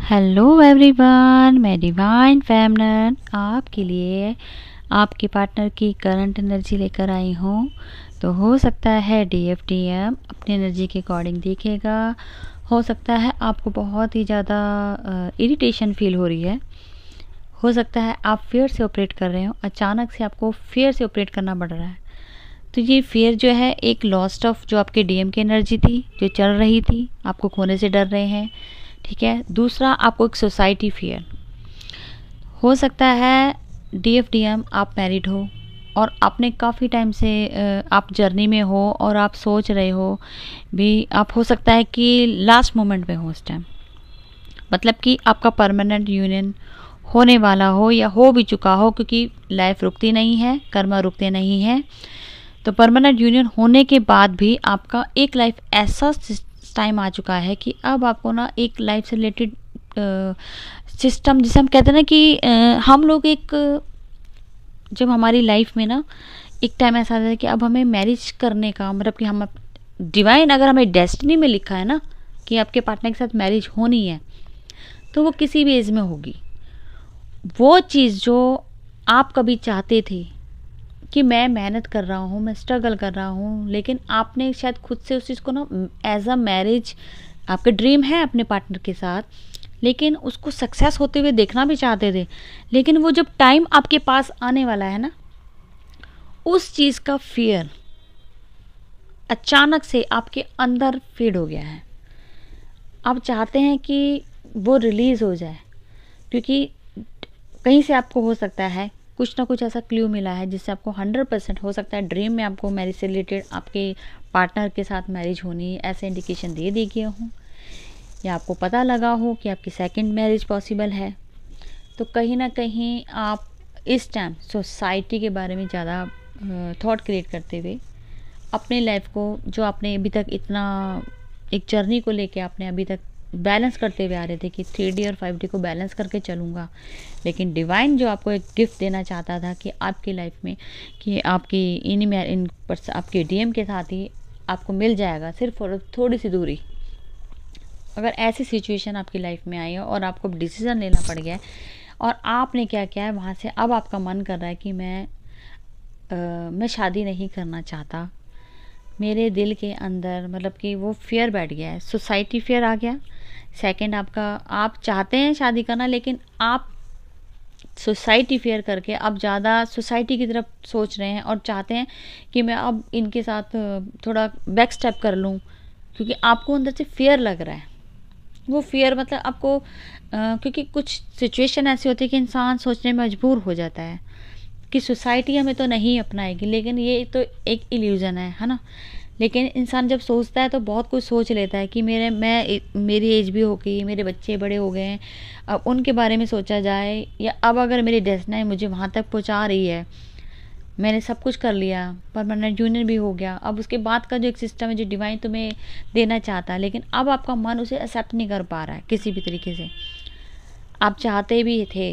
hello everyone मैं divine feminine आपके लिए आपके पार्टनर की करंट एनर्जी लेकर आई हूँ तो हो सकता है डी एफ एम अपनी एनर्जी के अकॉर्डिंग देखेगा हो सकता है आपको बहुत ही ज़्यादा इरिटेशन फील हो रही है हो सकता है आप फेयर से ऑपरेट कर रहे हो अचानक से आपको फेयर से ऑपरेट करना पड़ रहा है तो ये फेयर जो है एक लॉस्ट ऑफ जो आपके डीएम की एनर्जी थी जो चल रही थी आपको खोने से डर रहे हैं ठीक है दूसरा आपको एक सोसाइटी फियर हो सकता है डी एफ डी एम आप मैरिड हो और आपने काफ़ी टाइम से आप जर्नी में हो और आप सोच रहे हो भी आप हो सकता है कि लास्ट मोमेंट में हो उस टाइम मतलब कि आपका परमानेंट यूनियन होने वाला हो या हो भी चुका हो क्योंकि लाइफ रुकती नहीं है कर्मा रुकते नहीं है तो परमानेंट यूनियन होने के बाद भी आपका एक लाइफ ऐसा टाइम आ चुका है कि अब आपको ना एक लाइफ से रिलेटेड सिस्टम जिसे हम कहते हैं ना कि आ, हम लोग एक जब हमारी लाइफ में ना एक टाइम ऐसा आता है कि अब हमें मैरिज करने का मतलब कि हम डिवाइन अगर हमें डेस्टिनी में लिखा है ना कि आपके पार्टनर के साथ मैरिज होनी है तो वो किसी भी एज में होगी वो चीज़ जो आप कभी चाहते थे कि मैं मेहनत कर रहा हूँ मैं स्ट्रगल कर रहा हूँ लेकिन आपने शायद खुद से उस चीज़ को ना एज अ मैरिज आपके ड्रीम है अपने पार्टनर के साथ लेकिन उसको सक्सेस होते हुए देखना भी चाहते थे लेकिन वो जब टाइम आपके पास आने वाला है ना उस चीज़ का फियर अचानक से आपके अंदर फीड हो गया है आप चाहते हैं कि वो रिलीज़ हो जाए क्योंकि कहीं से आपको हो सकता है कुछ ना कुछ ऐसा क्ल्यू मिला है जिससे आपको हंड्रेड परसेंट हो सकता है ड्रीम में आपको मैरिज से रिलेटेड आपके पार्टनर के साथ मैरिज होनी ऐसे इंडिकेशन दे दी गए हों या आपको पता लगा हो कि आपकी सेकेंड मैरिज पॉसिबल है तो कहीं ना कहीं आप इस टाइम सोसाइटी के बारे में ज़्यादा थाट क्रिएट करते हुए अपने लाइफ को जो आपने अभी तक इतना एक जर्नी को लेके आपने अभी तक बैलेंस करते हुए आ रहे थे कि थ्री और फाइव को बैलेंस करके चलूँगा लेकिन डिवाइन जो आपको एक गिफ्ट देना चाहता था कि आपकी लाइफ में कि आपकी इन इन आपके डीएम के साथ ही आपको मिल जाएगा सिर्फ और थोड़ी सी दूरी अगर ऐसी सिचुएशन आपकी लाइफ में आई है और आपको डिसीज़न लेना पड़ गया है और आपने क्या किया है वहाँ से अब आपका मन कर रहा है कि मैं आ, मैं शादी नहीं करना चाहता मेरे दिल के अंदर मतलब कि वो फेयर बैठ गया है सोसाइटी फेयर आ गया सेकंड आपका आप चाहते हैं शादी करना लेकिन आप सोसाइटी फेयर करके आप ज़्यादा सोसाइटी की तरफ सोच रहे हैं और चाहते हैं कि मैं अब इनके साथ थोड़ा बैक स्टेप कर लूँ क्योंकि आपको अंदर से फेयर लग रहा है वो फेयर मतलब आपको आ, क्योंकि कुछ सिचुएशन ऐसी होती है कि इंसान सोचने में मजबूर हो जाता है कि सोसाइटी हमें तो नहीं अपनाएगी लेकिन ये तो एक इल्यूज़न है है ना लेकिन इंसान जब सोचता है तो बहुत कुछ सोच लेता है कि मेरे मैं मेरी एज भी हो गई मेरे बच्चे बड़े हो गए हैं अब उनके बारे में सोचा जाए या अब अगर मेरी डेस्टनाई मुझे वहाँ तक पहुँचा रही है मैंने सब कुछ कर लिया परमानेंट यूनियन भी हो गया अब उसके बाद का जो एक सिस्टम है जो डिवाइन तुम्हें देना चाहता है लेकिन अब आपका मन उसे एक्सेप्ट नहीं कर पा रहा है किसी भी तरीके से आप चाहते भी थे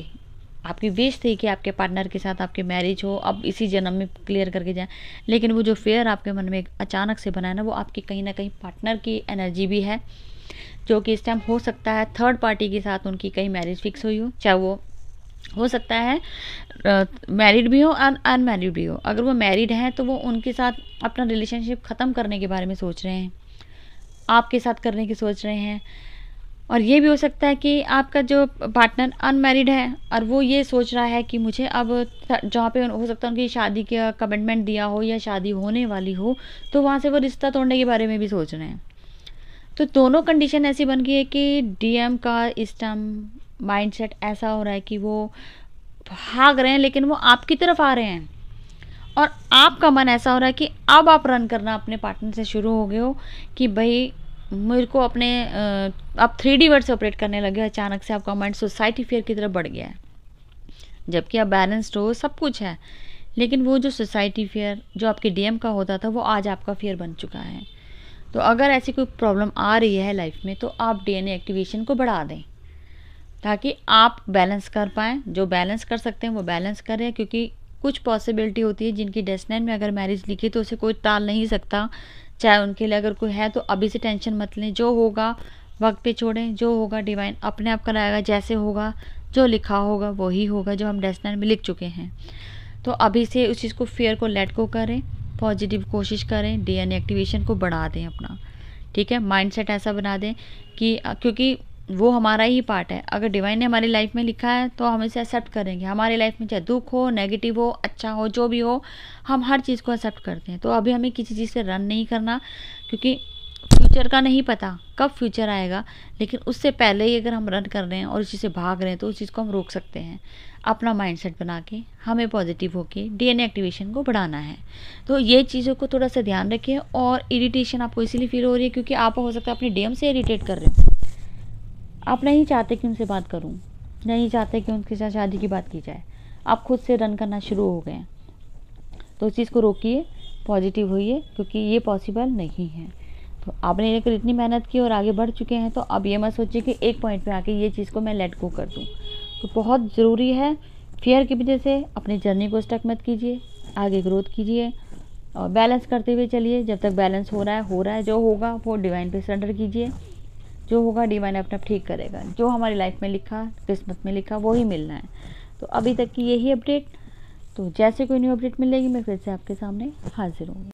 आपकी विश थी कि आपके पार्टनर के साथ आपकी मैरिज हो अब इसी जन्म में क्लियर करके जाएं लेकिन वो जो फेयर आपके मन में अचानक से बना है ना वो आपकी कहीं ना कहीं पार्टनर की एनर्जी भी है जो कि इस टाइम हो सकता है थर्ड पार्टी के साथ उनकी कहीं मैरिज फिक्स हुई हो चाहे वो हो सकता है मैरिड भी हो और अनमैरिड भी हो अगर वो मैरिड हैं तो वो उनके साथ अपना रिलेशनशिप ख़त्म करने के बारे में सोच रहे हैं आपके साथ करने की सोच रहे हैं और ये भी हो सकता है कि आपका जो पार्टनर अनमेरिड है और वो ये सोच रहा है कि मुझे अब जहाँ पे हो सकता है उनकी शादी का कमिटमेंट दिया हो या शादी होने वाली हो तो वहाँ से वो रिश्ता तोड़ने के बारे में भी सोच रहे हैं तो दोनों कंडीशन ऐसी बन गई है कि डीएम का इस टाइम माइंडसेट ऐसा हो रहा है कि वो भाग रहे हैं लेकिन वो आपकी तरफ आ रहे हैं और आपका मन ऐसा हो रहा है कि अब आप रन करना अपने पार्टनर से शुरू हो गए हो कि भाई मेरे को अपने आप थ्री डी वर्ड से ऑपरेट करने लगे अचानक से आपका माइंड सोसाइटी फेयर की तरफ बढ़ गया है जबकि आप बैलेंस्ड हो सब कुछ है लेकिन वो जो सोसाइटी फेयर जो आपके डीएम का होता था वो आज आपका फेयर बन चुका है तो अगर ऐसी कोई प्रॉब्लम आ रही है लाइफ में तो आप डीएनए एक्टिवेशन को बढ़ा दें ताकि आप बैलेंस कर पाएँ जो बैलेंस कर सकते हैं वो बैलेंस करें क्योंकि कुछ पॉसिबिलिटी होती है जिनकी डेस्टिनेट में अगर मैरिज लिखी तो उसे कोई टाल नहीं सकता चाहे उनके लिए अगर कोई है तो अभी से टेंशन मत लें जो होगा वक्त पे छोड़ें जो होगा डिवाइन अपने आप कराएगा जैसे होगा जो लिखा होगा वही होगा जो हम डेस्टनाइन में लिख चुके हैं तो अभी से उस चीज़ को फेयर को लेट को करें पॉजिटिव कोशिश करें डी एन एक्टिवेशन को बढ़ा दें अपना ठीक है माइंडसेट ऐसा बना दें कि क्योंकि वो हमारा ही पार्ट है अगर डिवाइन ने हमारी लाइफ में लिखा है तो हम इसे एक्सेप्ट करेंगे हमारी लाइफ में चाहे दुख हो नेगेटिव हो अच्छा हो जो भी हो हम हर चीज़ को एक्सेप्ट करते हैं तो अभी हमें किसी चीज़ से रन नहीं करना क्योंकि फ्यूचर का नहीं पता कब फ्यूचर आएगा लेकिन उससे पहले ही अगर हम रन कर रहे हैं और उस चीज़ से भाग रहे हैं तो उस चीज़ को हम रोक सकते हैं अपना माइंडसेट बना के हमें पॉजिटिव होके डीएनए एक्टिवेशन को बढ़ाना है तो ये चीज़ों को थोड़ा सा ध्यान रखें और इरीटेशन आपको इसीलिए फील हो रही है क्योंकि आप हो सकता है अपने डीएम से इरीटेट कर रहे हो आप नहीं चाहते कि उनसे बात करूं नहीं चाहते कि उनके साथ शादी की बात की जाए आप खुद से रन करना शुरू हो गए तो उस चीज़ को रोकिए पॉजिटिव होइए क्योंकि ये पॉसिबल नहीं है तो आपने लेकर इतनी मेहनत की और आगे बढ़ चुके हैं तो अब ये मत सोचिए कि एक पॉइंट पे आके ये चीज़ को मैं लेट गो कर दूँ तो बहुत ज़रूरी है फेयर की वजह से अपनी जर्नी को स्टक मत कीजिए आगे ग्रोथ कीजिए और बैलेंस करते हुए चलिए जब तक बैलेंस हो रहा है हो रहा है जो होगा वो डिवाइन पे सरेंडर कीजिए जो होगा डिवाइन अपने आप ठीक करेगा जो हमारी लाइफ में लिखा किस्मत में लिखा वही मिलना है तो अभी तक की यही अपडेट तो जैसे कोई न्यू अपडेट मिलेगी मैं फिर से आपके सामने हाजिर हूँ